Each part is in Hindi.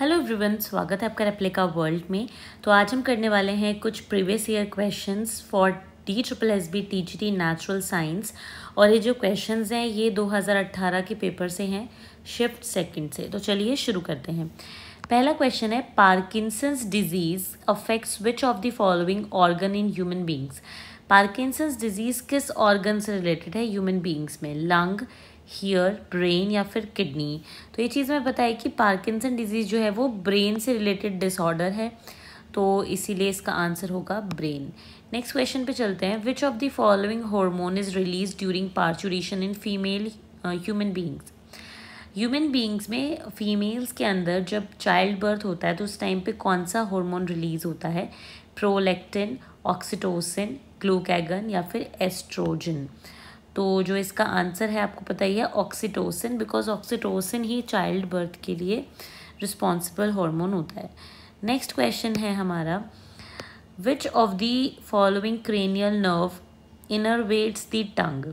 हेलो एवरीवन स्वागत है आपका रेप्लिका वर्ल्ड में तो आज हम करने वाले हैं कुछ previous year questions for D triple S B T G T natural science और ये जो क्वेश्चंस हैं ये 2018 के पेपर से हैं शिफ्ट सेकंड से तो चलिए शुरू करते हैं पहला क्वेश्चन है Parkinson's disease affects which of the following organ in human beings Parkinson's disease किस ऑर्गन से रिलेटेड है ह्यूमन बींग्स में लंग हीयर ब्रेन या फिर किडनी तो ये चीज़ मैं बताई कि पार्किंसन डिजीज़ जो है वो ब्रेन से रिलेटेड डिसऑर्डर है तो इसीलिए इसका आंसर होगा ब्रेन नेक्स्ट क्वेश्चन पे चलते हैं which of the following hormone is release during parturition in female human beings human beings में फीमेल्स के अंदर जब चाइल्ड बर्थ होता है तो उस टाइम पे कौन सा हार्मोन रिलीज़ होता है प्रोलेक्टिन ऑक्सीटोसिन ग्लूकैगन या फिर एस्ट्रोजन तो जो इसका आंसर है आपको पता ही है ऑक्सीटोसिन बिकॉज ऑक्सीटोसिन ही चाइल्ड बर्थ के लिए रिस्पॉन्सिबल हॉर्मोन होता है नेक्स्ट क्वेश्चन है हमारा which of the following cranial nerve innervates the tongue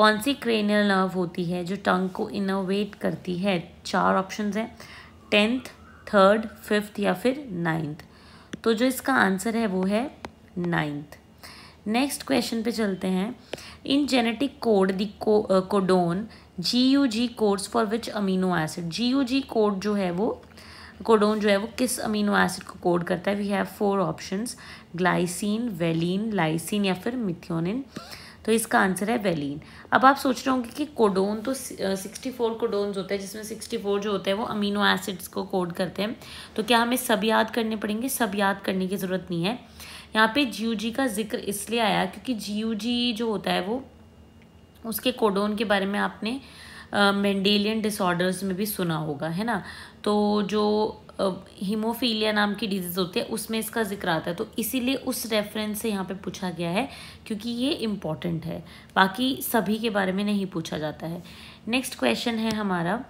कौन सी क्रेनियल नर्व होती है जो टंग को इनोवेट करती है चार ऑप्शंस हैं टेंथ थर्ड फिफ्थ या फिर नाइन्थ तो जो इसका आंसर है वो है नाइन्थ नेक्स्ट क्वेश्चन पे चलते हैं in genetic code the codon G U G codes for which amino acid G U G code जो है वो कोडोन जो है वो किस अमीनो एसिड को कोड करता है we have four options glycine valine lysine या फिर मिथ्योनिन तो इसका आंसर है वेलिन अब आप सोच रहे होंगे कि कोडोन तो सिक्सटी फोर कोडोन्स होते हैं जिसमें सिक्सटी फोर जो होते हैं वो अमीनो एसिड्स को कोड करते हैं तो क्या हमें सब याद करने पड़ेंगे सब याद करने की ज़रूरत नहीं है यहाँ पे जी का जिक्र इसलिए आया क्योंकि जी जो होता है वो उसके कोडोन के बारे में आपने मेंडेलियन डिसऑर्डर्स में भी सुना होगा है ना तो जो हीमोफीलिया नाम की डिजीज़ होती है उसमें इसका जिक्र आता है तो इसीलिए उस रेफरेंस से यहाँ पे पूछा गया है क्योंकि ये इम्पॉर्टेंट है बाकी सभी के बारे में नहीं पूछा जाता है नेक्स्ट क्वेश्चन है हमारा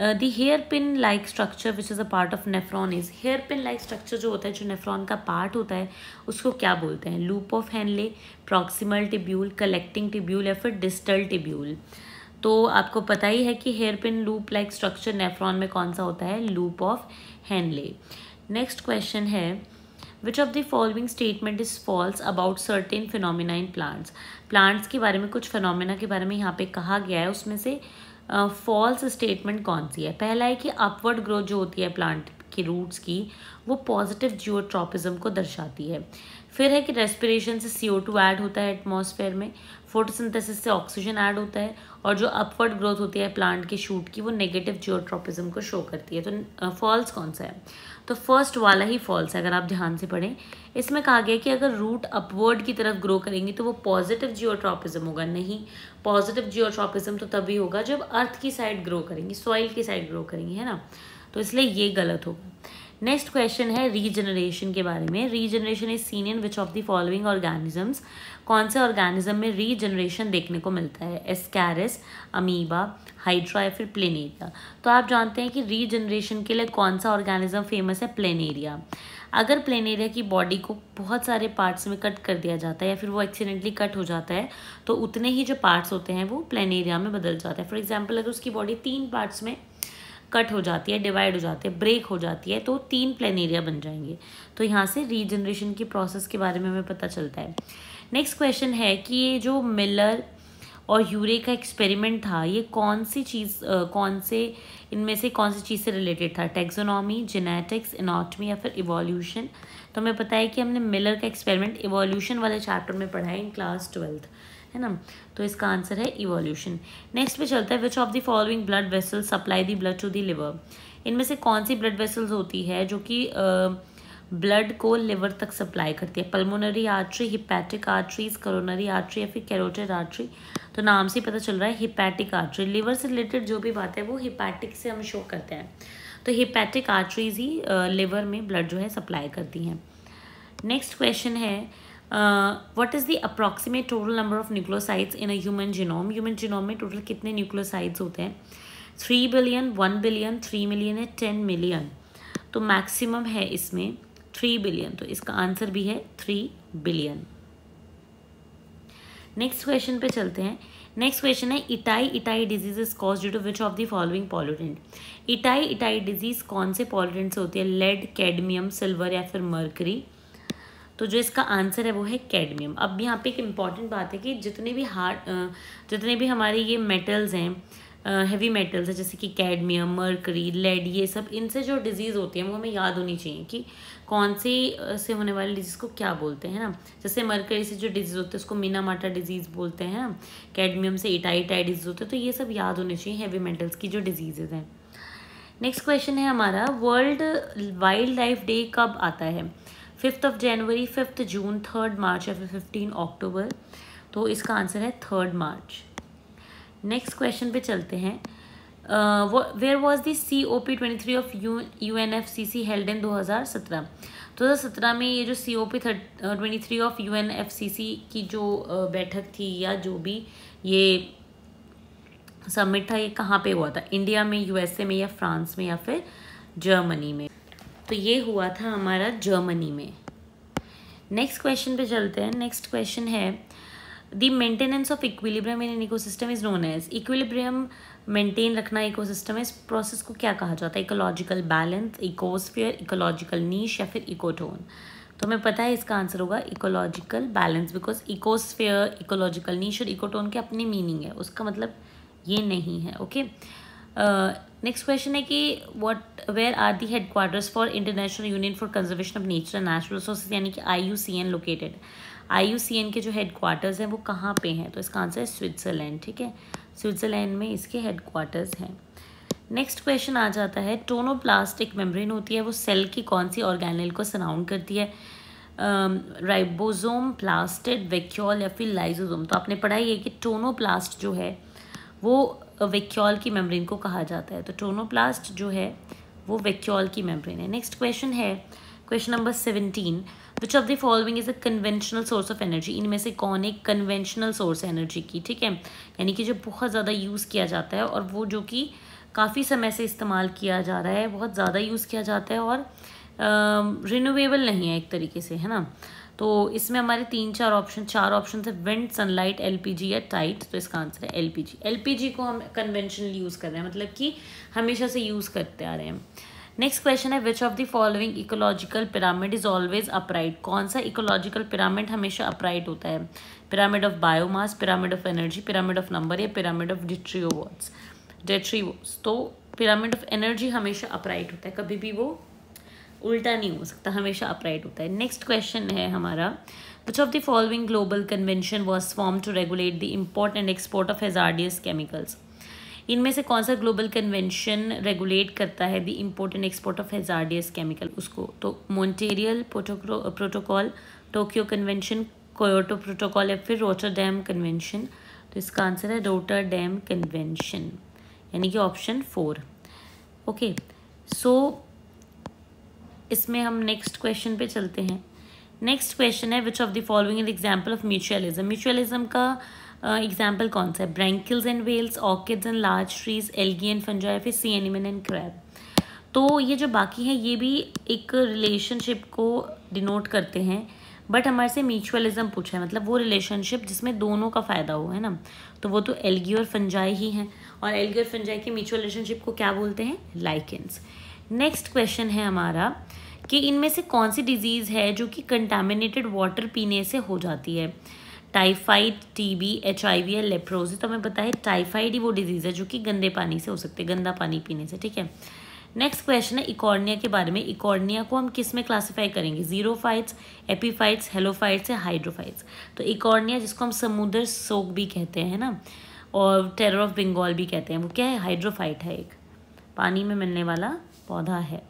hairpin like structure which is a part of nephron is hairpin like structure जो होता है जो नेफ्रॉन का पार्ट होता है उसको क्या बोलते हैं loop of Henle proximal tubule collecting tubule या फिर डिस्टल टिब्यूल तो आपको पता ही है कि hairpin loop like structure nephron में कौन सा होता है loop of Henle next question है which of the following statement is false about certain phenomena in plants plants के बारे में कुछ फिनोमिना के बारे में यहाँ पे कहा गया है उसमें से फॉल्स स्टेटमेंट कौन सी है पहला है कि अपवर्ड ग्रोथ जो होती है प्लांट की रूट्स की वो पॉजिटिव जियोट्रॉपिज्म को दर्शाती है फिर है कि रेस्पिरेशन से सी ओ टू ऐड होता है एटमोसफेयर में फोटोसिंथेसिस से ऑक्सीजन ऐड होता है और जो अपवर्ड ग्रोथ होती है प्लांट के शूट की वो नेगेटिव जियोट्रोपिज्म को शो करती है तो फॉल्स कौन सा है तो फर्स्ट वाला ही फॉल्स है अगर आप ध्यान से पढ़ें इसमें कहा गया कि अगर रूट अपवर्ड की तरफ ग्रो करेंगी तो वो पॉजिटिव जियोट्रोपिज्म होगा नहीं पॉजिटिव जियोट्रोपिज्म तो तभी होगा जब अर्थ की साइड ग्रो करेंगी सॉइल की साइड ग्रो करेंगी है ना तो इसलिए ये गलत होगा नेक्स्ट क्वेश्चन है रीजनरेशन के बारे में regeneration is seen in which of the following organisms कौन से ऑर्गेनिज्म में रीजनरेशन देखने को मिलता है एस्कैरिस अमीबा हाइड्रा या फिर प्लेनेरिया तो आप जानते हैं कि रीजनरेशन के लिए कौन सा ऑर्गेनिज्म फेमस है प्लेनेरिया अगर प्लेनेरिया की बॉडी को बहुत सारे पार्ट्स में कट कर दिया जाता है या फिर वो एक्सीडेंटली कट हो जाता है तो उतने ही जो पार्ट्स होते हैं वो प्लेनेरिया में बदल जाता है फॉर एग्जाम्पल अगर उसकी बॉडी तीन पार्ट्स में कट हो जाती है डिवाइड हो जाती है ब्रेक हो जाती है तो तीन प्लेनेरिया बन जाएंगे तो यहाँ से रीजनरेशन की प्रोसेस के बारे में हमें पता चलता है नेक्स्ट क्वेश्चन है कि ये जो मिलर और यूरे का एक्सपेरिमेंट था ये कौन सी चीज़ कौन से इनमें से कौन सी चीज़ से रिलेटेड था टेक्सोनॉमी जेनेटिक्स इनाटमी या फिर इवोल्यूशन तो हमें पता है कि हमने मिलर का एक्सपेरिमेंट इवोल्यूशन वाले चैप्टर में पढ़ा है इन क्लास ट्वेल्थ है ना तो इसका आंसर है इवोल्यूशन नेक्स्ट पे चलता है which of the following blood vessel supply the blood to the liver इनमें से कौन सी ब्लड वेसल्स होती है जो कि ब्लड को लिवर तक सप्लाई करती है pulmonary artery hepatic arteries coronary artery या फिर कैरोटेड आर्ट्री तो नाम से पता चल रहा है हिपैटिक आर्ट्री लिवर से रिलेटेड जो भी बात है वो हिपैटिक से हम शो करते हैं तो हिपैटिक आर्ट्रीज ही लिवर में ब्लड जो है सप्लाई करती हैं नेक्स्ट क्वेश्चन है what uh, is is approximate total number of of in in a human genome human में टोटल कितने nucleosides होते हैं three billion one billion three million है टेन मिलियन तो मैक्सिमम है इसमें थ्री बिलियन तो इसका आंसर भी है थ्री बिलियन नेक्स्ट क्वेश्चन पे चलते हैं नेक्स्ट क्वेश्चन है itai itai disease is cause due to which of the following pollutant itai itai disease कौन से पॉल्यूटेंट से होती है लेड कैडमियम सिल्वर या फिर मर्करी तो जो इसका आंसर है वो है कैडमियम अब यहाँ पे एक इम्पॉर्टेंट बात है कि जितने भी हार्ड जितने भी हमारे ये मेटल्स हैं हैवी मेटल्स हैं जैसे कि कैडमियम मर्करी लेड ये सब इनसे जो डिजीज़ होती है वो हमें याद होनी चाहिए कि कौन से से होने वाली डिजीज़ को क्या बोलते हैं ना जैसे मरकरी से जो डिजीज़ होते हैं उसको मीना माटा डिजीज़ बोलते हैं ना कैडमियम से इटाइटाई डिजीज़ होते हैं तो ये सब याद होने चाहिए हैवी मेटल्स की जो डिजीज़ेज़ हैं नेक्स्ट क्वेश्चन है हमारा वर्ल्ड वाइल्ड लाइफ डे कब आता है fifth of January fifth June third March या फिर फिफ्टीन अक्टूबर तो इसका आंसर है थर्ड मार्च नेक्स्ट क्वेश्चन पे चलते हैं where was the C O P twenty three of U U N F C C held in दो हज़ार सत्रह दो हज़ार सत्रह में ये जो C O P twenty three of U N F C C की जो uh, बैठक थी या जो भी ये समिट था ये कहाँ पे हुआ था इंडिया में यू एस ए में या फ्रांस में या फिर जर्मनी में तो ये हुआ था हमारा जर्मनी में नेक्स्ट क्वेश्चन पे चलते हैं नेक्स्ट क्वेश्चन है the maintenance of equilibrium in an ecosystem is known as equilibrium maintain रखना इकोसिस्टम इस प्रोसेस को क्या कहा जाता है ecological balance ecosphere ecological niche या फिर इकोटोन तो हमें पता है इसका आंसर होगा ecological balance because ecosphere ecological niche और इकोटोन के अपने मीनिंग है उसका मतलब ये नहीं है ओके नेक्स्ट क्वेश्चन है कि what where are the headquarters for International Union for Conservation of Nature and Natural Resources यानी कि I U C N located I U C N के जो हेड क्वार्टर्स हैं वो कहाँ पे हैं तो इसका आंसर है स्विट्ज़रलैंड ठीक है स्विट्ज़रलैंड में इसके हेड हैं नेक्स्ट क्वेश्चन आ जाता है टोनोप्लास्टिक मेम्ब्रेन होती है वो सेल की कौन सी ऑर्गेनल को सराउंड करती है राइबोजोम प्लास्टिड वेक्यूल या फिर लाइजोजोम तो आपने पढ़ा ही है कि टोनोप्लास्ट जो है वो वेक्यूल की मेम्ब्रेन को कहा जाता है तो टोनोप्लास्ट जो है वो वेक्यूल की मेम्ब्रेन है नेक्स्ट क्वेश्चन है question number seventeen which of the following is a conventional source of energy इनमें से कौन एक कन्वेंशनल सोर्स है एनर्जी की ठीक है यानी कि जो बहुत ज़्यादा यूज़ किया जाता है और वो जो कि काफ़ी समय से इस्तेमाल किया जा रहा है बहुत ज़्यादा यूज़ किया जाता है और रिन्यूएबल नहीं है एक तरीके से है ना तो इसमें हमारे तीन चार ऑप्शन चार ऑप्शन थे विंड सनलाइट एलपीजी या टाइट तो इसका आंसर है एलपीजी एलपीजी को हम कन्वेंशनली यूज़ कर रहे हैं मतलब कि हमेशा से यूज़ करते आ रहे हैं नेक्स्ट क्वेश्चन है which of the following ecological pyramid is always upright कौन सा इकोलॉजिकल पिरामिड हमेशा अपराइट होता है pyramid of biomass pyramid of energy pyramid of number या पिरामिड ऑफ डिट्रियोवॉट्स डेट्रीवोस तो पिरामिड ऑफ एनर्जी हमेशा अपराइट होता है कभी भी वो उल्टा नहीं हो सकता हमेशा अपराइट होता है नेक्स्ट क्वेश्चन है हमारा which of the following global convention was form to regulate the import and export of hazardous chemicals इनमें से कौन सा ग्लोबल कन्वेंशन रेगुलेट करता है the import and export of hazardous chemical उसको तो Montreal protocol Tokyo convention Kyoto protocol या फिर रोटर डैम कन्वेंशन तो इसका आंसर है रोटर डैम कन्वेंशन यानी कि ऑप्शन फोर ओके सो इसमें हम नेक्स्ट क्वेश्चन पे चलते हैं नेक्स्ट क्वेश्चन है which of the following is example of mutualism mutualism का एग्जाम्पल uh, कौन सा है barnacles and whales orchids and large trees algae and fungi फिर सी एनिमल एंड क्रैब तो ये जो बाकी है ये भी एक रिलेशनशिप को डिनोट करते हैं बट हमारे से म्यूचुअलिज्म पूछा है मतलब वो रिलेशनशिप जिसमें दोनों का फ़ायदा हो है ना तो वो तो एल्गी और फंजाई ही हैं और एल्गी और फंजाई के म्यूचुअल रिलेशनशिप को क्या बोलते हैं लाइकेंस नेक्स्ट क्वेश्चन है हमारा कि इनमें से कौन सी डिजीज़ है जो कि कंटामिनेटेड वाटर पीने से हो जाती है typhoid TB H I V या लेप्रोजी तो हमें पता है टाइफाइड ही वो डिजीज़ है जो कि गंदे पानी से हो सकती है गंदा पानी पीने से ठीक है नेक्स्ट क्वेश्चन है इकॉर्निया के बारे में इकॉर्निया को हम किस में क्लासीफाई करेंगे जीरोफाइट्स एपीफाइट्स हेलोफाइट्स या हाइड्रोफाइट्स तो इकॉर्निया जिसको हम समुद्र सोक भी कहते हैं ना और टेरर ऑफ बंगाल भी कहते हैं वो क्या है हाइड्रोफाइट है एक पानी में मिलने वाला पौधा है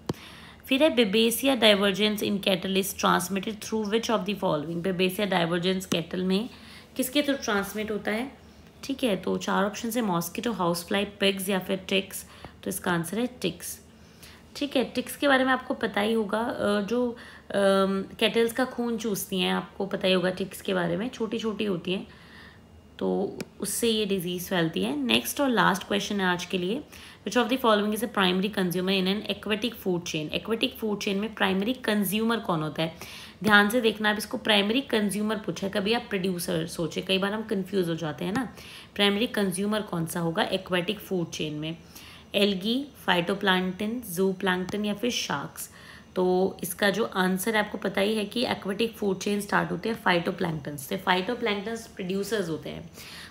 फिर है Babesia divergens in cattle is transmitted through which of the following Babesia divergens cattle में किसके थ्रू ट्रांसमिट होता है ठीक है तो चार ऑप्शन है मॉस्किटो हाउस फ्लाई पिग्स या फिर टिक्स तो इसका आंसर है टिक्स ठीक है टिक्स के बारे में आपको पता ही होगा जो कैटल्स का खून चूसती हैं आपको पता ही होगा टिक्स के बारे में छोटी छोटी होती हैं तो उससे ये डिजीज़ फैलती है नेक्स्ट और लास्ट क्वेश्चन है आज के लिए which of the following is a primary consumer in an aquatic food chain aquatic food chain में प्राइमरी कंज्यूमर कौन होता है ध्यान से देखना आप इसको प्राइमरी कंज्यूमर पूछा कभी आप प्रोड्यूसर सोचे कई बार हम कंफ्यूज हो जाते हैं ना प्राइमरी कंज्यूमर कौन सा होगा एक्वेटिक फूड चेन में एलगी फाइटोप्लांटन जू प्लांटन या फिर शार्क्स तो इसका जो आंसर आपको पता ही है कि एक्वेटिक फूड चेन स्टार्ट होते हैं फाइटोप्लैंकटन से फाइटोप्लैंकटन्स प्रोड्यूसर्स होते हैं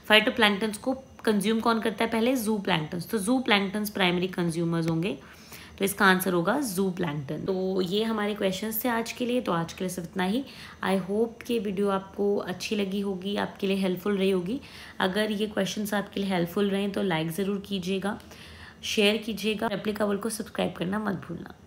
फाइटोप्लैंकटन्स को कंज्यूम कौन करता है पहले जू प्लैंकटन्स तो जू प्लैंकटन्स प्राइमरी कंज्यूमर्स होंगे तो इसका आंसर होगा जू प्लैंकटन तो ये हमारे क्वेश्चन थे आज के लिए तो आज के लिए सिर्फ इतना ही आई होप कि वीडियो आपको अच्छी लगी होगी आपके लिए हेल्पफुल रही होगी अगर ये क्वेश्चन आपके लिए हेल्पफुल रहें तो लाइक ज़रूर कीजिएगा शेयर कीजिएगा रेप्लिकाबल को सब्सक्राइब करना मत भूलना